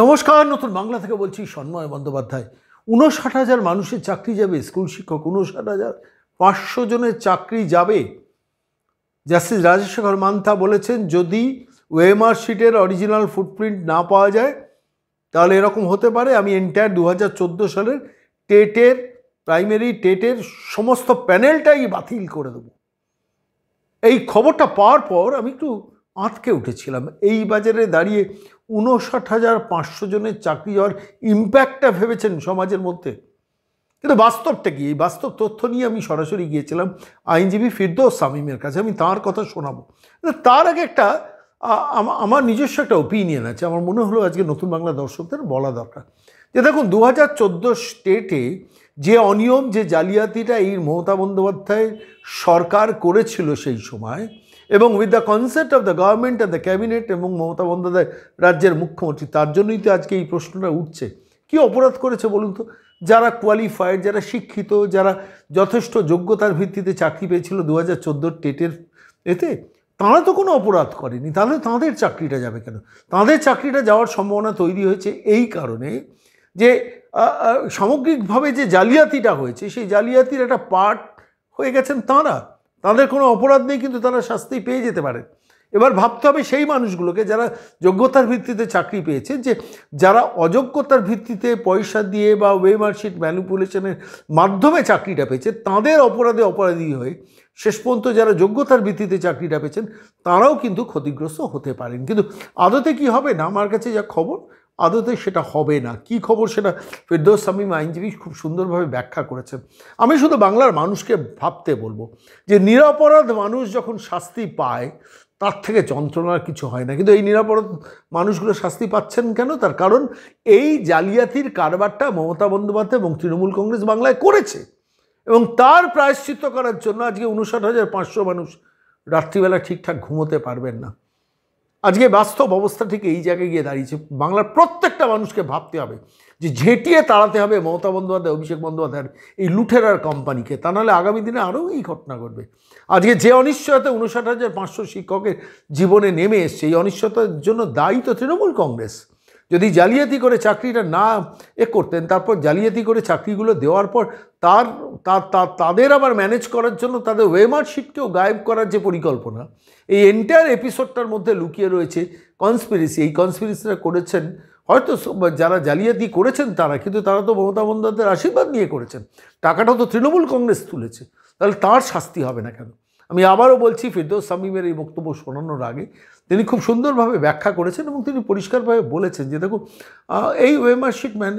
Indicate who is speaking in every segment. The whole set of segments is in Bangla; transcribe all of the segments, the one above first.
Speaker 1: নমস্কার নতুন বাংলা থেকে বলছি সন্ময় বন্দ্যোপাধ্যায় উনষাট হাজার মানুষের চাকরি যাবে স্কুল শিক্ষক উনষাট হাজার পাঁচশো জনের চাকরি যাবে জাস্টিস রাজশেখর মান্থা বলেছেন যদি ওয়েমার শিটের অরিজিনাল ফুটপ্রিন্ট না পাওয়া যায় তাহলে এরকম হতে পারে আমি এন্টায়ার দু হাজার চোদ্দো সালের টেটের প্রাইমারি টেটের সমস্ত প্যানেলটাই বাতিল করে দেব এই খবরটা পাওয়ার পর আমি একটু আঁতকে উঠেছিলাম এই বাজারে দাঁড়িয়ে উনষাট হাজার পাঁচশো জনের চাকরি হওয়ার ইম্প্যাক্টটা ভেবেছেন সমাজের মধ্যে কিন্তু বাস্তবটা কি এই বাস্তব তথ্য নিয়ে আমি সরাসরি গিয়েছিলাম আইনজীবী ফিরদৌস সামিমের কাছে আমি তার কথা শোনাবো তার আগে একটা আমার নিজস্ব একটা ওপিনিয়ন আছে আমার মনে হলো আজকে নতুন বাংলা দর্শকদের বলা দরকার যে দেখুন দু হাজার চোদ্দো স্টেটে যে অনিয়ম যে জালিয়াতিটা এই মমতা বন্দ্যোপাধ্যায় সরকার করেছিল সেই সময় এবং with the concept of the government and the cabinet এবং মমতা বন্দ্যোপাধ্যায় রাজ্যের মুখ্যমন্ত্রী তার জন্যই তো আজকে এই প্রশ্নটা উঠছে কি অপরাধ করেছে বলুন তো যারা কোয়ালিফাইড যারা শিক্ষিত যারা যথেষ্ট যোগ্যতার ভিত্তিতে চাকরি পেয়েছিল দু হাজার চোদ্দোর টেটের এতে তাঁরা তো কোনো অপরাধ করেনি তাহলে তাঁদের চাকরিটা যাবে কেন তাঁদের চাকরিটা যাওয়ার সম্ভাবনা তৈরি হয়েছে এই কারণে যে সামগ্রিকভাবে যে জালিয়াতিটা হয়েছে সেই জালিয়াতির একটা পার্ট হয়ে গেছেন তাঁরা তাদের কোনো অপরাধ নেই কিন্তু তারা শাস্তি পেয়ে যেতে পারে এবার ভাবতে হবে সেই মানুষগুলোকে যারা যোগ্যতার ভিত্তিতে চাকরি পেয়েছে যে যারা অযোগ্যতার ভিত্তিতে পয়সা দিয়ে বা ওয়েমার্কশিট ম্যানিপুলেশনের মাধ্যমে চাকরিটা পেয়েছে তাদের অপরাধে অপরাধী হয়ে শেষ পর্যন্ত যারা যোগ্যতার ভিত্তিতে চাকরিটা পেয়েছেন তারাও কিন্তু ক্ষতিগ্রস্ত হতে পারেন কিন্তু আদতে কি হবে না আমার কাছে যা খবর আদতে সেটা হবে না কি খবর সেটা ফেরদৌস সামিম আইনজীবী খুব সুন্দরভাবে ব্যাখ্যা করেছেন আমি শুধু বাংলার মানুষকে ভাবতে বলবো যে নিরাপরাধ মানুষ যখন শাস্তি পায় তার থেকে যন্ত্রণার কিছু হয় না কিন্তু এই নিরাপরাধ মানুষগুলো শাস্তি পাচ্ছেন কেন তার কারণ এই জালিয়াতির কারবারটা মমতা বন্দ্যোপাধ্যায় এবং তৃণমূল কংগ্রেস বাংলায় করেছে এবং তার প্রায়শ্চিত্ত করার জন্য আজকে উনষাট হাজার পাঁচশো মানুষ রাত্রিবেলা ঠিকঠাক ঘুমোতে পারবেন না আজকে বাস্তব অবস্থা ঠিক এই জায়গায় গিয়ে দাঁড়িয়েছে বাংলার প্রত্যেকটা মানুষকে ভাবতে হবে যে ঝেঁটিয়ে তাড়াতে হবে মমতা বন্দ্যোপাধ্যায় অভিষেক বন্দ্যোপাধ্যায়ের এই লুঠেরার কোম্পানিকে তা নাহলে আগামী দিনে আরও এই ঘটনা ঘটবে আজকে যে অনিশ্চয়তা উনষাট হাজার পাঁচশো শিক্ষকের জীবনে নেমে এসছে এই অনিশ্চয়তার জন্য দায়ী তো তৃণমূল কংগ্রেস যদি জালিয়াতি করে চাকরিটা না এ করতেন তারপর জালিয়াতি করে চাকরিগুলো দেওয়ার পর তার তাদের আবার ম্যানেজ করার জন্য তাদের ওয়েমারশিপকেও গায়েব করার যে পরিকল্পনা এই এন্টায়ার এপিসোডটার মধ্যে লুকিয়ে রয়েছে কনস্পিরেসি এই কনস্পিরেসিটা করেছেন হয়তো যারা জালিয়াতি করেছেন তারা কিন্তু তারা তো মমতা বন্দ্যোপাধ্যায়ের আশীর্বাদ নিয়ে করেছেন টাকাটা তো তৃণমূল কংগ্রেস তুলেছে তাহলে তার শাস্তি হবে না কেন আমি আবারও বলছি ফিরদৌস সামিমের এই বক্তব্য শোনানোর আগে তিনি খুব সুন্দরভাবে ব্যাখ্যা করেছেন এবং তিনি পরিষ্কারভাবে বলেছেন যে দেখুন এই ওয়েমারশিট ম্যান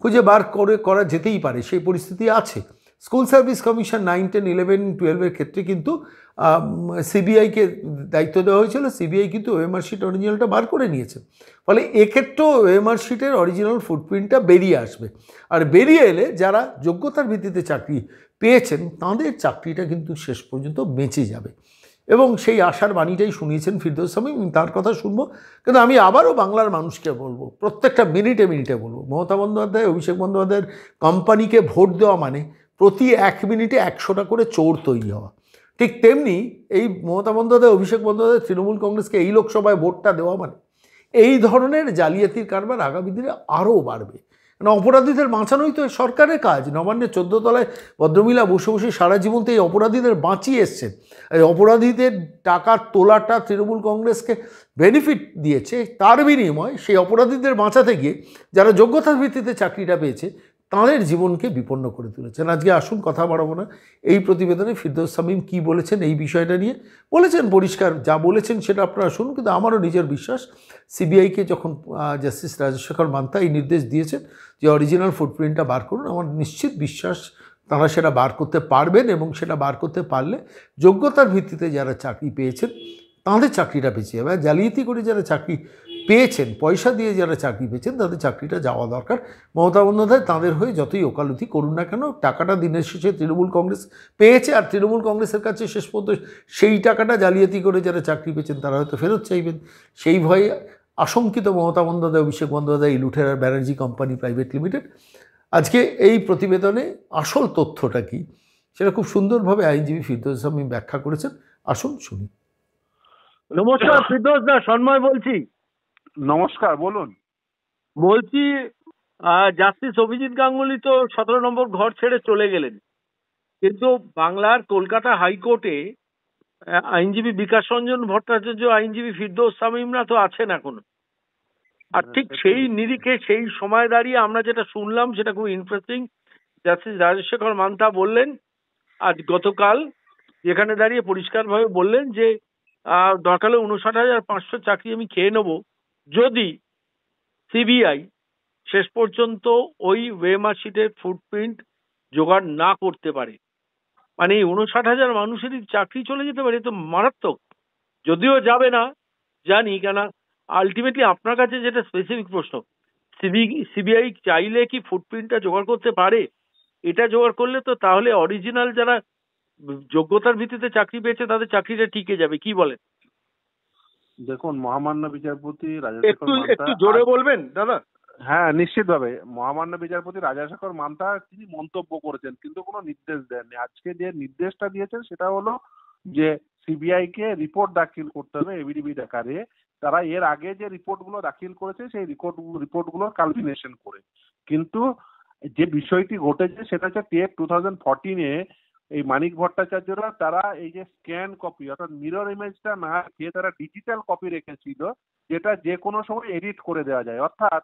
Speaker 1: খুঁজে বার করে করা যেতেই পারে সেই পরিস্থিতি আছে school service commission nine ten eleven টুয়েলভের ক্ষেত্রে কিন্তু সিবিআইকে দায়িত্ব দেওয়া হয়েছিল সিবিআই কিন্তু ওএমআর শিট অরিজিনালটা বার করে নিয়েছে ফলে এক্ষেত্রেও ওএমআর শিটের অরিজিনাল ফুটপ্রিন্টটা বেরিয়ে আসবে আর বেরিয়ে এলে যারা যোগ্যতার ভিত্তিতে চাকরি পেয়েছেন তাদের চাকরিটা কিন্তু শেষ পর্যন্ত বেঁচে যাবে এবং সেই আশার বাণীটাই শুনিয়েছেন ফিরদৌস স্বামী তার কথা শুনবো কিন্তু আমি আবারও বাংলার মানুষকে বলবো প্রত্যেকটা মিনিটে মিনিটে বলবো মমতা বন্দ্যোপাধ্যায় অভিষেক বন্দ্যোপাধ্যায়ের কোম্পানিকে ভোট দেওয়া মানে প্রতি এক মিনিটে একশোটা করে চোর তৈরি হওয়া ঠিক তেমনি এই মমতা বন্দ্যোপাধ্যায় অভিষেক বন্দ্যোপাধ্যায় তৃণমূল কংগ্রেসকে এই লোকসভায় ভোটটা দেওয়া মানে এই ধরনের জালিয়াতির কারবার আগামী দিনে আরও বাড়বে কেন অপরাধীদের বাঁচানোই তো সরকারের কাজ নবান্নের চোদ্দো তলায় ভদ্রমিলা বসে বসে সারা জীবন তো এই অপরাধীদের বাঁচিয়ে এসছেন এই অপরাধীদের টাকার তোলাটা তৃণমূল কংগ্রেসকে বেনিফিট দিয়েছে তার বিনিময়ে সেই অপরাধীদের বাঁচাতে গিয়ে যারা যোগ্যতার ভিত্তিতে চাকরিটা পেয়েছে তাঁদের জীবনকে বিপন্ন করে তুলেছেন আজকে আসুন কথা বাড়াবো না এই প্রতিবেদনে ফিরদৌস সামিম কি বলেছেন এই বিষয়টা নিয়ে বলেছেন পরিষ্কার যা বলেছেন সেটা আপনারা শুনুন কিন্তু আমারও নিজের বিশ্বাস সিবিআইকে যখন জাস্টিস রাজশেখর মান্তা এই নির্দেশ দিয়েছেন যে অরিজিনাল ফুটপ্রিন্টটা বার করুন আমার নিশ্চিত বিশ্বাস তারা সেটা বার করতে পারবেন এবং সেটা বার করতে পারলে যোগ্যতার ভিত্তিতে যারা চাকরি পেয়েছেন তাঁদের চাকরিটা বেঁচে যাবে জালিয়াতি করে যারা চাকরি পেয়েছেন পয়সা দিয়ে যারা চাকরি পেয়েছেন তাদের চাকরিটা যাওয়া দরকার মমতা বন্দ্যোপাধ্যায় তাঁদের হয়ে যতই ওকালতি করুন না কেন টাকাটা দিনের শেষে তৃণমূল কংগ্রেস পেয়েছে আর তৃণমূল কংগ্রেসের কাছে শেষ পর্যন্ত সেই টাকাটা জালিয়াতি করে যারা চাকরি পেয়েছেন তারা হয়তো ফেরত চাইবেন সেই ভয়ে আশঙ্কিত মমতা বন্দ্যোপাধ্যায় অভিষেক বন্দ্যোপাধ্যায় ইলুঠেরার ব্যানার্জি কোম্পানি প্রাইভেট লিমিটেড আজকে এই প্রতিবেদনে আসল তথ্যটা কি সেটা খুব সুন্দরভাবে আইনজীবী ফিরদৌস ব্যাখ্যা করেছেন আসুন শুনি নমস্কার ফিরদৌস দা সন্ময় বলছি নমস্কার বলুন বলছি জাস্টিস অভিজিৎ গাঙ্গুলি তো সতেরো নম্বর ঘর ছেড়ে চলে গেলেন কিন্তু বাংলার কলকাতা হাইকোর্টে আইনজীবী বিকাশ রঞ্জন ভট্টাচার্য আইনজীবী ফিরদৌস সামিমরা তো আছেন এখন আর ঠিক হ্যাঁ, সেই নিরিখে সেই সময় দাঁড়িয়ে আমরা যেটা শুনলাম সেটা খুব ইন্টারেস্টিং জাস্টিস রাজশেখর মান্তা বললেন আজ গতকাল যেখানে দাঁড়িয়ে পরিষ্কারভাবে বললেন যে দরকার হলে উনষাট হাজার পাঁচশো চাকরি আমি খেয়ে নেবো যদি সিবিআই শেষ পর্যন্ত ওই ওয়েমার্কশিটের ফুটপ্রিন্ট জোগাড় না করতে পারে মানে এই উনষাট হাজার মানুষেরই চাকরি চলে যেতে পারে তো মারাত্মক যদিও যাবে না জানি কেন আলটিমেটলি আপনার কাছে যেটা স্পেসিফিক প্রশ্ন সিবিআই চাইলে কি ফুটপ্রিন্টটা জোগাড় করতে পারে এটা জোগাড় করলে তো তাহলে অরিজিনাল যারা যোগ্যতার ভিত্তিতে চাকরি পেয়েছে তাদের চাকরিটা টিকে যাবে কি বলেন
Speaker 2: দেখুন মহামান্য বিচারপতি একটু জোরে বলবেন দাদা হ্যাঁ নিশ্চিত ভাবে মহামান্য বিচারপতি রাজাশেখর মামতা তিনি মন্তব্য করেছেন কিন্তু কোনো নির্দেশ দেননি আজকে যে নির্দেশটা দিয়েছেন সেটা হলো যে সিবিআই কে রিপোর্ট দাখিল করতে হবে এবিডিবি আকারে তারা এর আগে যে রিপোর্ট গুলো দাখিল করেছে সেই রিপোর্ট রিপোর্ট গুলোর কালভিনেশন করে কিন্তু যে বিষয়টি ঘটেছে সেটা হচ্ছে টেপ টু থাউজেন্ড ফর্টিনে এই মানিক ভট্টাচার্যরা তারা এই যে স্ক্যান কপি অর্থাৎ মিরর ইমেজটা না খেয়ে তারা ডিজিটাল কপি রেখেছিল যেটা যে কোনো সময় এডিট করে দেওয়া যায় অর্থাৎ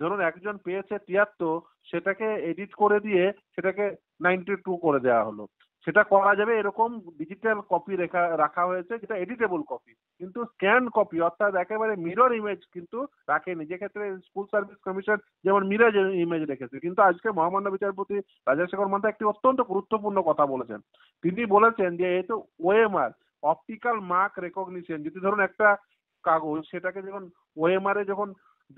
Speaker 2: ধরুন একজন পেয়েছে তিয়াত্তর সেটাকে এডিট করে দিয়ে সেটাকে নাইনটি টু করে দেওয়া হলো সেটা করা যাবে এরকম ডিজিটাল কপি রেখা রাখা হয়েছে যেটা এডিটেবল কপি কিন্তু স্ক্যান কপি অর্থাৎ একেবারে মিরর ইমেজ কিন্তু রাখেনি যে ক্ষেত্রে স্কুল সার্ভিস কমিশন যেমন মিরাজ ইমেজ রেখেছে কিন্তু আজকে মহামান্য বিচারপতি রাজাশেখর মান্তা একটি অত্যন্ত গুরুত্বপূর্ণ কথা বলেছেন তিনি বলেছেন যে এই তো ওএমআর অপটিক্যাল মার্ক রেকগনিশন যদি ধরুন একটা কাগজ সেটাকে যখন ওএমআর এ যখন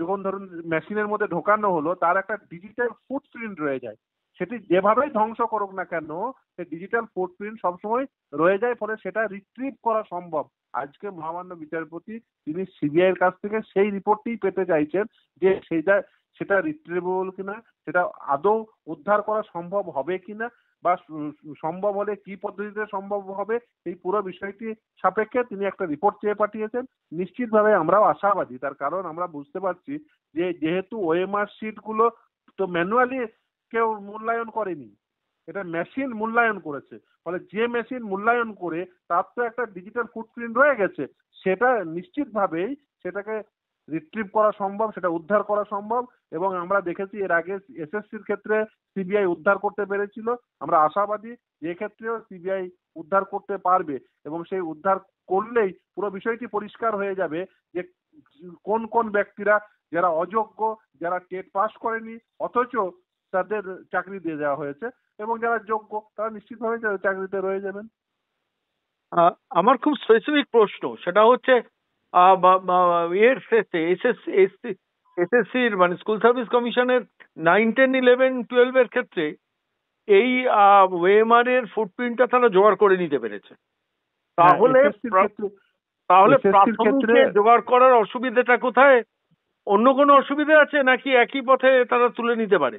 Speaker 2: যখন ধরুন মেশিনের মধ্যে ঢোকানো হলো তার একটা ডিজিটাল ফুটপ্রিন্ট রয়ে যায় সেটি যেভাবেই ধ্বংস করুক না কেন সে ডিজিটাল ফুটপ্রিন্ট সবসময় রয়ে যায় ফলে সেটা রিট্রিভ করা সম্ভব আজকে মহামান্য বিচারপতি তিনি সিবিআই এর কাছ থেকে সেই রিপোর্টটি পেতে চাইছেন যে সেটা সেটা রিট্রিভেবল কিনা সেটা আদৌ উদ্ধার করা সম্ভব হবে কিনা বা সম্ভব হলে কি পদ্ধতিতে সম্ভব হবে এই পুরো বিষয়টি সাপেক্ষে তিনি একটা রিপোর্ট চেয়ে পাঠিয়েছেন নিশ্চিতভাবে আমরাও আশাবাদী তার কারণ আমরা বুঝতে পারছি যে যেহেতু ওএমআর শিট গুলো তো ম্যানুয়ালি কেউ মূল্যায়ন করেনি এটা মেশিন মূল্যায়ন করেছে ফলে যে মেশিন মূল্যায়ন করে তার তো একটা ডিজিটাল ফুটপ্রিন্ট রয়ে গেছে সেটা নিশ্চিতভাবেই সেটাকে রিট্রিভ করা সম্ভব সেটা উদ্ধার করা সম্ভব এবং আমরা দেখেছি এর আগে এসএসসির ক্ষেত্রে সিবিআই উদ্ধার করতে পেরেছিল আমরা আশাবাদী যে ক্ষেত্রেও সিবিআই উদ্ধার করতে পারবে এবং সেই উদ্ধার করলেই পুরো বিষয়টি পরিষ্কার হয়ে যাবে যে কোন কোন ব্যক্তিরা যারা অযোগ্য যারা টেট পাস করেনি অথচ তাদের চাকরি দিয়ে দেওয়া হয়েছে এবং যারা যোগ্য তারা নিশ্চিতভাবে চাকরিতে রয়ে যাবেন
Speaker 1: আমার খুব স্পেসিফিক প্রশ্ন সেটা হচ্ছে এর শেষে এসএসসি মানে স্কুল সার্ভিস কমিশনের নাইন টেন ইলেভেন টুয়েলভ এর ক্ষেত্রে এই ওয়েমার এর ফুটপ্রিন্টটা তারা জোগাড় করে নিতে পেরেছে হ্যাঁ, তাহলে তাহলে জোগাড় করার অসুবিধাটা কোথায় অন্য কোনো অসুবিধা আছে নাকি একই পথে তারা তুলে নিতে পারে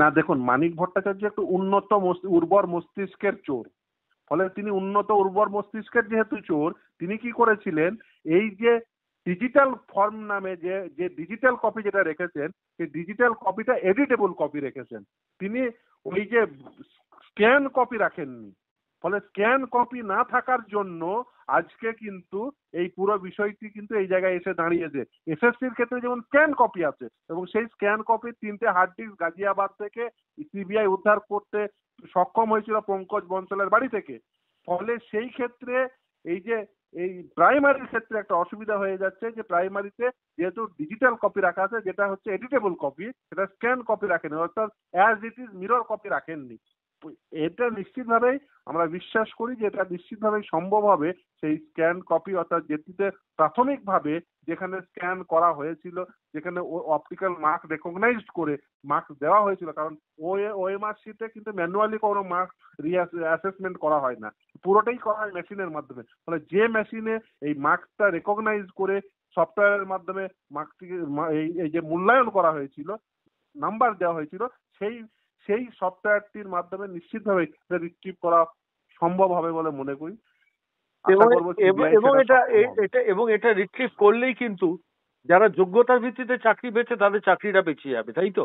Speaker 2: না দেখুন মানিক ভট্টাচার্য একটু উন্নত উর্বর মস্তিষ্কের চোর ফলে তিনি উন্নত উর্বর মস্তিষ্কের যেহেতু চোর তিনি কি করেছিলেন এই যে ডিজিটাল ফর্ম নামে যে যে ডিজিটাল কপি যেটা রেখেছেন সেই ডিজিটাল কপিটা এডিটেবল কপি রেখেছেন তিনি ওই যে স্ক্যান কপি রাখেননি ফলে স্ক্যান কপি না থাকার জন্য আজকে কিন্তু এই পুরো বিষয়টি কিন্তু এই জায়গায় এসে দাঁড়িয়েছে এসএসসির ক্ষেত্রে যেমন স্ক্যান কপি আছে এবং সেই স্ক্যান কপির তিনটে হার্ড ডিস্ক গাজিয়াবাদ থেকে সিবিআই উদ্ধার করতে সক্ষম হয়েছিল পঙ্কজ বনসলের বাড়ি থেকে ফলে সেই ক্ষেত্রে এই যে এই প্রাইমারির ক্ষেত্রে একটা অসুবিধা হয়ে যাচ্ছে যে প্রাইমারিতে যেহেতু ডিজিটাল কপি রাখা আছে যেটা হচ্ছে এডিটেবল কপি সেটা স্ক্যান কপি রাখেনি অর্থাৎ as it is mirror copy রাখেননি এটা নিশ্চিতভাবে আমরা বিশ্বাস করি যে এটা নিশ্চিতভাবে সম্ভব হবে সেই স্ক্যান কপি অর্থাৎ যেটিতে প্রাথমিকভাবে যেখানে স্ক্যান করা হয়েছিল যেখানে অপটিক্যাল মার্ক রেকগনাইজড করে মার্ক দেওয়া হয়েছিল কারণ ওএমআর শিটে কিন্তু ম্যানুয়ালি কোনো মার্ক অ্যাসেসমেন্ট করা হয় না পুরোটাই করা হয় মেশিনের মাধ্যমে ফলে যে মেশিনে এই মার্কটা রেকগনাইজ করে সফটওয়্যারের মাধ্যমে মার্কটিকে এই যে মূল্যায়ন করা হয়েছিল নাম্বার দেওয়া হয়েছিল সেই সেই সফটওয়্যারটির মাধ্যমে নিশ্চিতভাবে রিট্রিভ করা সম্ভব হবে বলে মনে করি এবং এটা
Speaker 1: এটা এবং এটা রিট্রিভ করলেই কিন্তু যারা যোগ্যতার ভিত্তিতে
Speaker 2: চাকরি পেয়েছে তাদের চাকরিটা পেছিয়ে যাবে তাই তো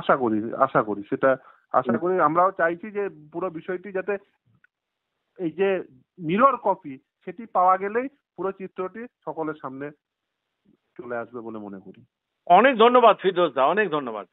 Speaker 2: আশা করি আশা করি সেটা আশা করি আমরাও চাইছি যে পুরো বিষয়টি যাতে এই যে মিরর কপি সেটি পাওয়া গেলেই পুরো চিত্রটি সকলের সামনে চলে আসবে বলে মনে করি
Speaker 1: অনেক ধন্যবাদ ফিরোজ দা অনেক ধন্যবাদ